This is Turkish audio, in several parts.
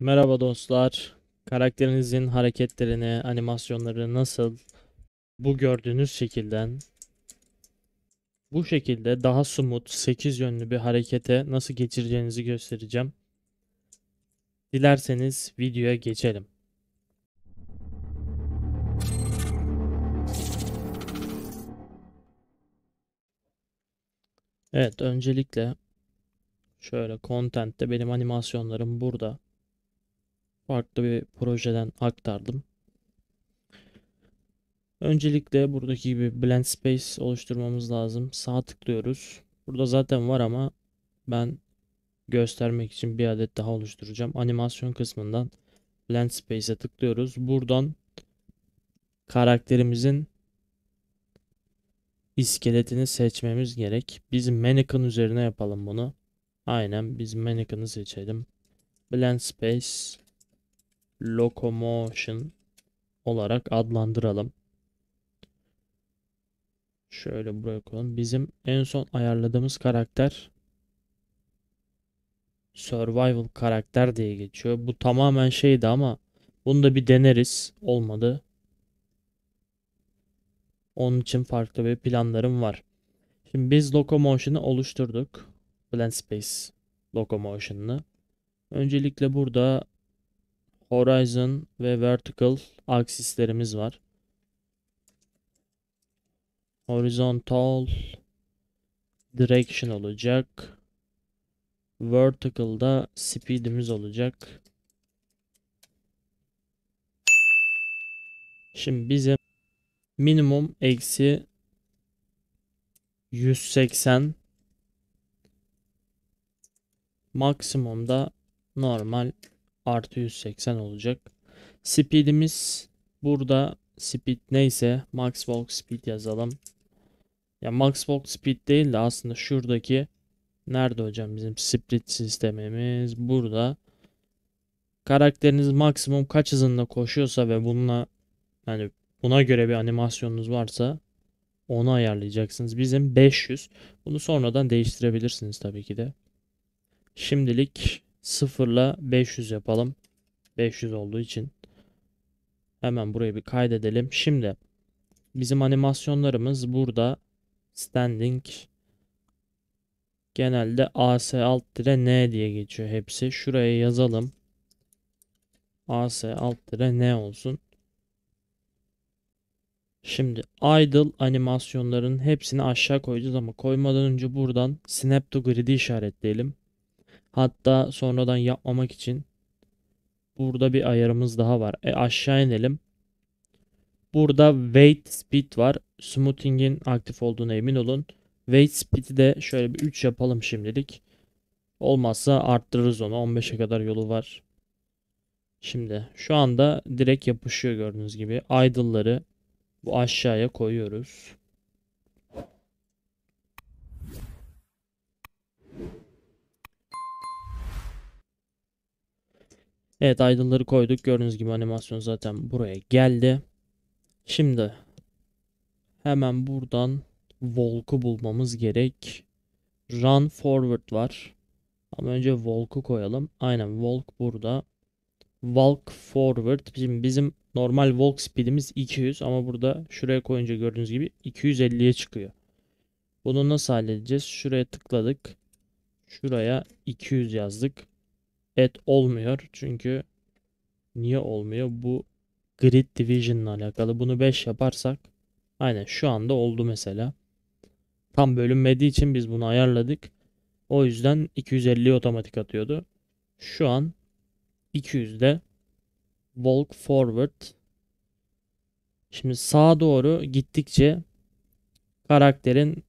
Merhaba dostlar. Karakterinizin hareketlerini, animasyonları nasıl bu gördüğünüz şekilden bu şekilde daha sumut 8 yönlü bir harekete nasıl geçireceğinizi göstereceğim. Dilerseniz videoya geçelim. Evet öncelikle şöyle content'te benim animasyonlarım burada farklı bir projeden aktardım. Öncelikle buradaki gibi blend space oluşturmamız lazım. Sağ tıklıyoruz. Burada zaten var ama ben göstermek için bir adet daha oluşturacağım. Animasyon kısmından blend space'e tıklıyoruz. Buradan karakterimizin iskeletini seçmemiz gerek. Biz mannequin üzerine yapalım bunu. Aynen biz mannequin'ı seçelim. Blend space locomotion olarak adlandıralım. Şöyle buraya koyalım. Bizim en son ayarladığımız karakter survival karakter diye geçiyor. Bu tamamen şeydi ama bunu da bir deneriz. Olmadı. Onun için farklı bir planlarım var. Şimdi biz locomotion'ı oluşturduk. Blend Space locomotion'ını. Öncelikle burada horizon ve vertical aksislerimiz var. Horizontal direction olacak. Vertical da speed'imiz olacak. Şimdi bize minimum eksi 180 maksimumda normal artı 180 olacak. Speed'imiz burada speed neyse max walk speed yazalım. Ya max walk speed değil de aslında şuradaki nerede hocam bizim split sistemimiz burada. Karakteriniz maksimum kaç hızında koşuyorsa ve bununla yani buna göre bir animasyonunuz varsa onu ayarlayacaksınız. Bizim 500. Bunu sonradan değiştirebilirsiniz tabii ki de. Şimdilik 0 ile 500 yapalım. 500 olduğu için. Hemen burayı bir kaydedelim. Şimdi bizim animasyonlarımız burada standing genelde as alt dire n diye geçiyor hepsi. Şuraya yazalım. as alt dire n olsun. Şimdi idle animasyonların hepsini aşağı koyacağız ama koymadan önce buradan snap to grid'i işaretleyelim. Hatta sonradan yapmamak için burada bir ayarımız daha var. E aşağı inelim. Burada weight speed var. Smoothing'in aktif olduğuna emin olun. Weight speed'i de şöyle bir 3 yapalım şimdilik. Olmazsa arttırırız onu. 15'e kadar yolu var. Şimdi şu anda direkt yapışıyor gördüğünüz gibi. Idle'ları bu aşağıya koyuyoruz. Evet idle'ları koyduk. Gördüğünüz gibi animasyon zaten buraya geldi. Şimdi hemen buradan Volk'u bulmamız gerek. Run forward var. Ama önce Volk'u koyalım. Aynen Volk burada. Walk forward. Bizim bizim normal Volk speed'imiz 200 ama burada şuraya koyunca gördüğünüz gibi 250'ye çıkıyor. Bunu nasıl halledeceğiz? Şuraya tıkladık. Şuraya 200 yazdık et olmuyor. Çünkü niye olmuyor? Bu grid division ile alakalı. Bunu 5 yaparsak aynen şu anda oldu mesela. Tam bölünmediği için biz bunu ayarladık. O yüzden 250 otomatik atıyordu. Şu an 200'de walk forward. Şimdi sağa doğru gittikçe karakterin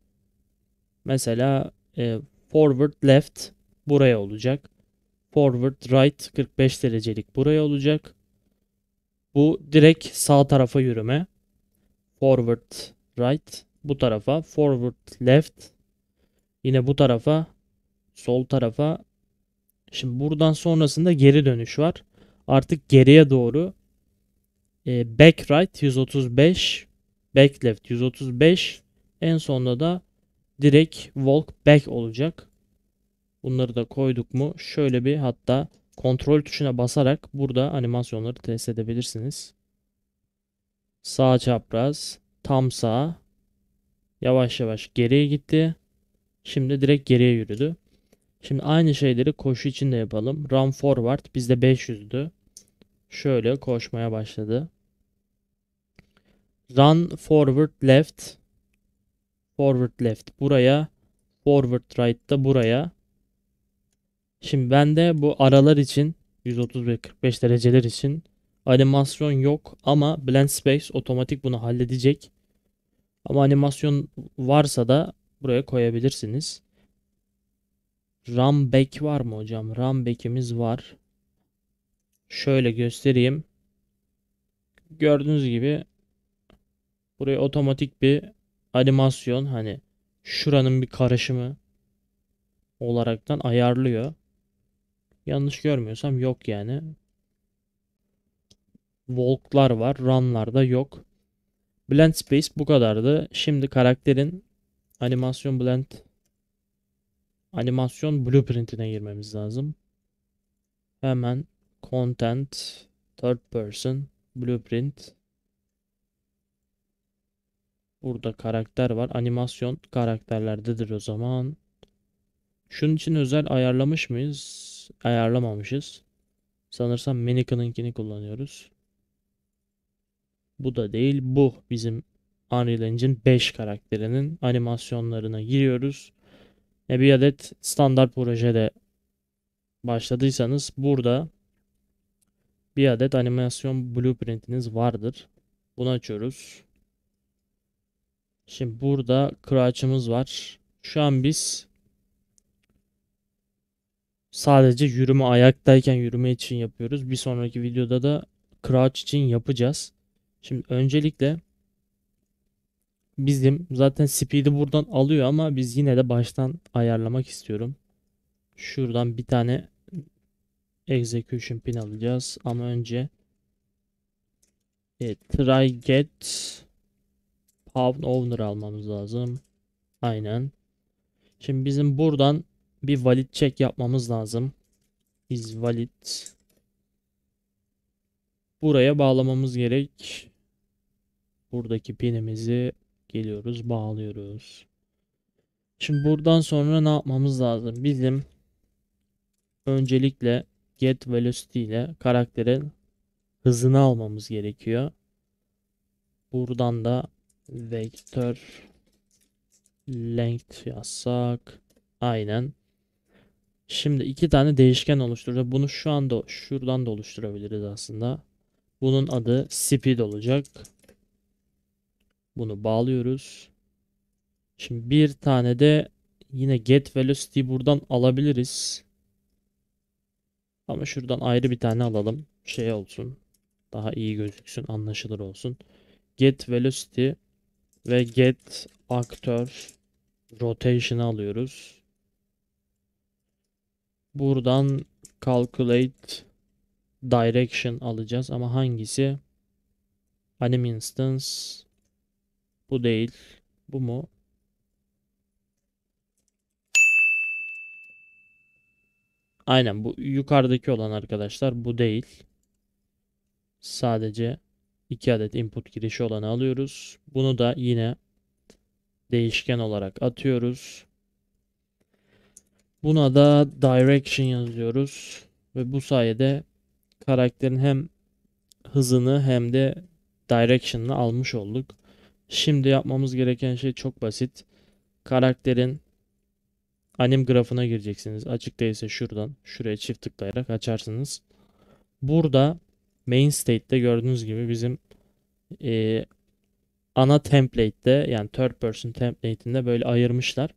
mesela e, forward left buraya olacak forward right 45 derecelik buraya olacak. Bu direkt sağ tarafa yürüme. Forward right bu tarafa, forward left yine bu tarafa, sol tarafa. Şimdi buradan sonrasında geri dönüş var. Artık geriye doğru e, back right 135, back left 135, en sonunda da direkt walk back olacak. Bunları da koyduk mu şöyle bir hatta kontrol tuşuna basarak burada animasyonları test edebilirsiniz. Sağ çapraz, tam sağ, yavaş yavaş geriye gitti. Şimdi direkt geriye yürüdü. Şimdi aynı şeyleri koşu için de yapalım. Run forward bizde 500'dü. Şöyle koşmaya başladı. Run forward left. Forward left buraya. Forward right da buraya. Şimdi ben de bu aralar için 130 ve 45 dereceler için animasyon yok ama Blend Space otomatik bunu halledecek. Ama animasyon varsa da buraya koyabilirsiniz. RAM back var mı hocam? RAM back'imiz var. Şöyle göstereyim. Gördüğünüz gibi buraya otomatik bir animasyon hani şuranın bir karışımı olaraktan ayarlıyor. Yanlış görmüyorsam yok yani. Volklar var. Run'larda yok. Blend Space bu kadardı. Şimdi karakterin animasyon blend animasyon blueprintine girmemiz lazım. Hemen content third person blueprint Burada karakter var. Animasyon karakterlerdedir o zaman. Şunun için özel ayarlamış mıyız? ayarlamamışız. Sanırsam Manica'nınkini kullanıyoruz. Bu da değil. Bu bizim Unreal Engine 5 karakterinin animasyonlarına giriyoruz. E bir adet standart projede başladıysanız burada bir adet animasyon blueprintiniz vardır. Bunu açıyoruz. Şimdi burada crouch'ımız var. Şu an biz sadece yürüme ayaktayken yürüme için yapıyoruz. Bir sonraki videoda da crouch için yapacağız. Şimdi öncelikle bizim zaten speed'i buradan alıyor ama biz yine de baştan ayarlamak istiyorum. Şuradan bir tane execution pin alacağız ama önce evet, try get pound owner almamız lazım. Aynen. Şimdi bizim buradan bir valid check yapmamız lazım. Is valid. Buraya bağlamamız gerek. Buradaki pinimizi geliyoruz, bağlıyoruz. Şimdi buradan sonra ne yapmamız lazım? Bizim öncelikle get velocity ile karakterin hızını almamız gerekiyor. Buradan da vector length yazsak aynen Şimdi iki tane değişken oluşturacağız. Bunu şu anda şuradan da oluşturabiliriz aslında. Bunun adı speed olacak. Bunu bağlıyoruz. Şimdi bir tane de yine get velocity buradan alabiliriz. Ama şuradan ayrı bir tane alalım. Şey olsun. Daha iyi gözüksün, anlaşılır olsun. Get velocity ve get actor rotation alıyoruz. Buradan calculate direction alacağız ama hangisi? Anim instance bu değil. Bu mu? Aynen bu yukarıdaki olan arkadaşlar bu değil. Sadece iki adet input girişi olanı alıyoruz. Bunu da yine değişken olarak atıyoruz. Buna da direction yazıyoruz. Ve bu sayede karakterin hem hızını hem de direction'ını almış olduk. Şimdi yapmamız gereken şey çok basit. Karakterin anim grafına gireceksiniz. Açık değilse şuradan şuraya çift tıklayarak açarsınız. Burada main state'de gördüğünüz gibi bizim e, ana template'de yani third person template'inde böyle ayırmışlar.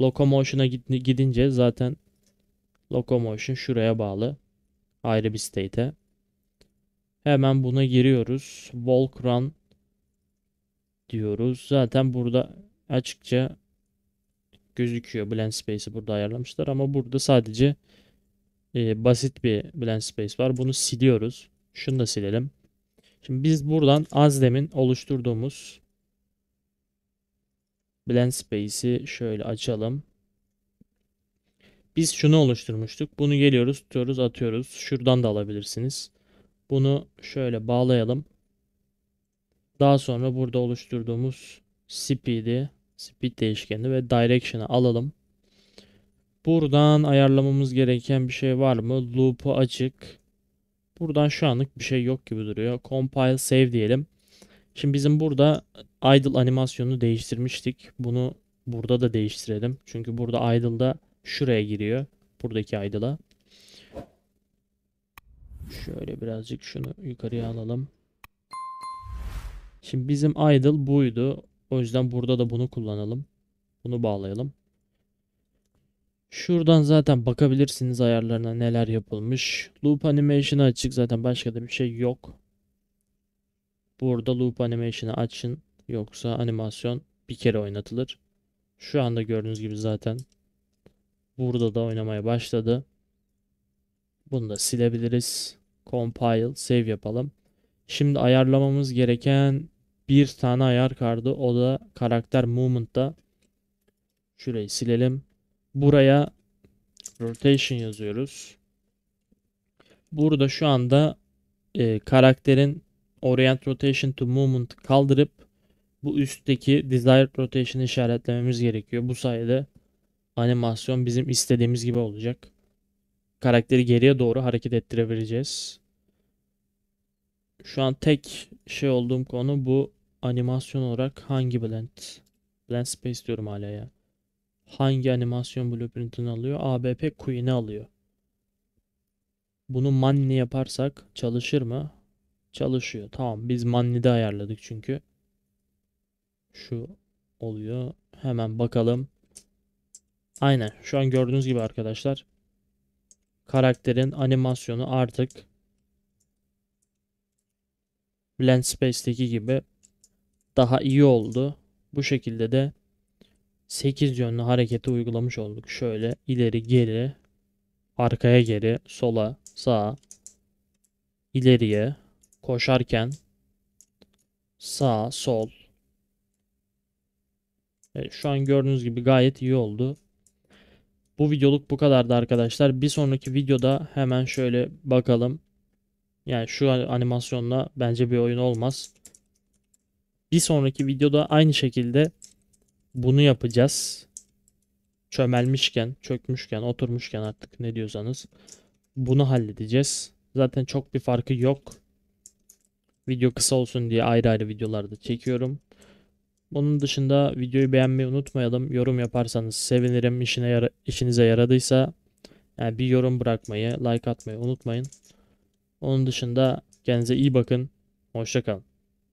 Locomotion'a gidince zaten Locomotion şuraya bağlı. Ayrı bir state'e. Hemen buna giriyoruz. Walk run diyoruz. Zaten burada açıkça gözüküyor. Blend Space'i burada ayarlamışlar ama burada sadece e, basit bir Blend Space var. Bunu siliyoruz. Şunu da silelim. Şimdi biz buradan az oluşturduğumuz Blend Space'i şöyle açalım. Biz şunu oluşturmuştuk. Bunu geliyoruz, tutuyoruz, atıyoruz. Şuradan da alabilirsiniz. Bunu şöyle bağlayalım. Daha sonra burada oluşturduğumuz speed'i, speed değişkenini ve direction'ı alalım. Buradan ayarlamamız gereken bir şey var mı? Loop'u açık. Buradan şu anlık bir şey yok gibi duruyor. Compile save diyelim. Şimdi bizim burada idle animasyonunu değiştirmiştik. Bunu burada da değiştirelim. Çünkü burada idle'da şuraya giriyor. Buradaki idle'a. Şöyle birazcık şunu yukarıya alalım. Şimdi bizim idle buydu. O yüzden burada da bunu kullanalım. Bunu bağlayalım. Şuradan zaten bakabilirsiniz ayarlarına neler yapılmış. Loop animation'ı açık zaten başka da bir şey yok. Burada loop animation'ı açın. Yoksa animasyon bir kere oynatılır. Şu anda gördüğünüz gibi zaten burada da oynamaya başladı. Bunu da silebiliriz. Compile, save yapalım. Şimdi ayarlamamız gereken bir tane ayar kardı. O da karakter movement'ta. Şurayı silelim. Buraya rotation yazıyoruz. Burada şu anda e, karakterin orient rotation to movement kaldırıp bu üstteki desired rotation işaretlememiz gerekiyor. Bu sayede animasyon bizim istediğimiz gibi olacak. Karakteri geriye doğru hareket ettirebileceğiz. Şu an tek şey olduğum konu bu animasyon olarak hangi blend? Blend space diyorum hala ya. Hangi animasyon blueprintini alıyor? ABP Queen'i alıyor. Bunu manli yaparsak çalışır mı? Çalışıyor. Tamam biz manli'de ayarladık çünkü şu oluyor. Hemen bakalım. Aynen şu an gördüğünüz gibi arkadaşlar karakterin animasyonu artık Blend space'deki gibi daha iyi oldu. Bu şekilde de 8 yönlü hareketi uygulamış olduk. Şöyle ileri geri, arkaya geri, sola, sağa, ileriye, koşarken sağ, sol, Evet, şu an gördüğünüz gibi gayet iyi oldu. Bu videoluk bu kadardı arkadaşlar. Bir sonraki videoda hemen şöyle bakalım. Yani şu animasyonla bence bir oyun olmaz. Bir sonraki videoda aynı şekilde bunu yapacağız. Çömelmişken, çökmüşken, oturmuşken artık ne diyorsanız bunu halledeceğiz. Zaten çok bir farkı yok. Video kısa olsun diye ayrı ayrı videolarda çekiyorum. Onun dışında videoyu beğenmeyi unutmayalım. Yorum yaparsanız sevinirim. İşine yara işinize yaradıysa yani bir yorum bırakmayı, like atmayı unutmayın. Onun dışında kendinize iyi bakın. Hoşçakalın.